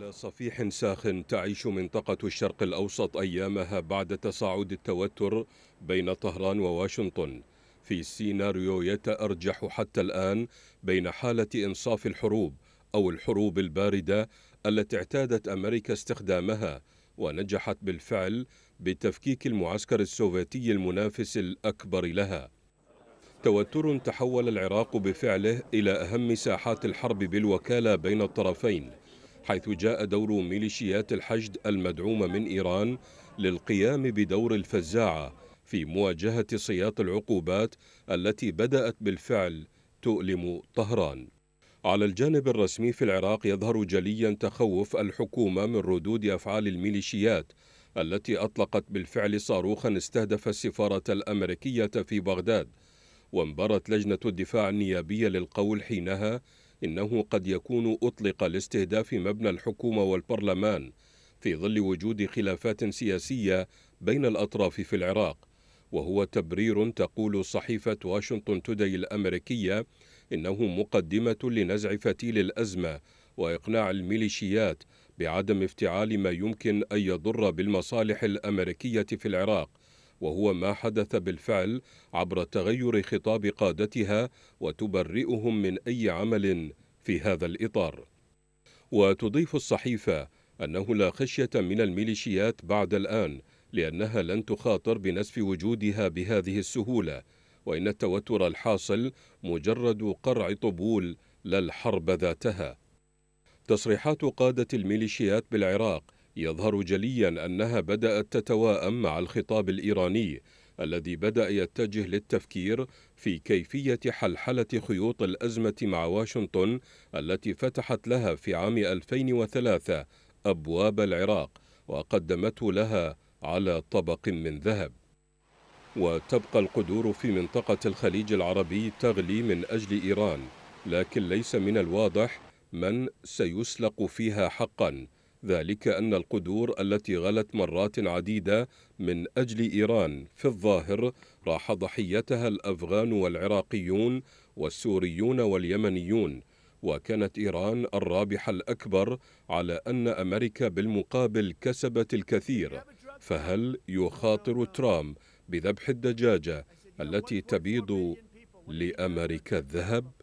على صفيح ساخن تعيش منطقة الشرق الأوسط أيامها بعد تصاعد التوتر بين طهران وواشنطن في سيناريو يتأرجح حتى الآن بين حالة إنصاف الحروب أو الحروب الباردة التي اعتادت أمريكا استخدامها ونجحت بالفعل بتفكيك المعسكر السوفيتي المنافس الأكبر لها توتر تحول العراق بفعله إلى أهم ساحات الحرب بالوكالة بين الطرفين حيث جاء دور ميليشيات الحشد المدعومة من إيران للقيام بدور الفزاعة في مواجهة سياط العقوبات التي بدأت بالفعل تؤلم طهران على الجانب الرسمي في العراق يظهر جليا تخوف الحكومة من ردود أفعال الميليشيات التي أطلقت بالفعل صاروخا استهدف السفارة الأمريكية في بغداد وانبرت لجنة الدفاع النيابية للقول حينها إنه قد يكون أطلق لاستهداف مبنى الحكومة والبرلمان في ظل وجود خلافات سياسية بين الأطراف في العراق وهو تبرير تقول صحيفة واشنطن توداي الأمريكية إنه مقدمة لنزع فتيل الأزمة وإقناع الميليشيات بعدم افتعال ما يمكن أن يضر بالمصالح الأمريكية في العراق وهو ما حدث بالفعل عبر تغير خطاب قادتها وتبرئهم من أي عمل في هذا الإطار وتضيف الصحيفة أنه لا خشية من الميليشيات بعد الآن لأنها لن تخاطر بنسف وجودها بهذه السهولة وإن التوتر الحاصل مجرد قرع طبول لا الحرب ذاتها تصريحات قادة الميليشيات بالعراق يظهر جليا أنها بدأت تتواءم مع الخطاب الإيراني الذي بدأ يتجه للتفكير في كيفية حلحلة خيوط الأزمة مع واشنطن التي فتحت لها في عام 2003 أبواب العراق وقدمته لها على طبق من ذهب وتبقى القدور في منطقة الخليج العربي تغلي من أجل إيران لكن ليس من الواضح من سيسلق فيها حقاً ذلك أن القدور التي غلت مرات عديدة من أجل إيران في الظاهر راح ضحيتها الأفغان والعراقيون والسوريون واليمنيون وكانت إيران الرابح الأكبر على أن أمريكا بالمقابل كسبت الكثير فهل يخاطر ترامب بذبح الدجاجة التي تبيض لأمريكا الذهب؟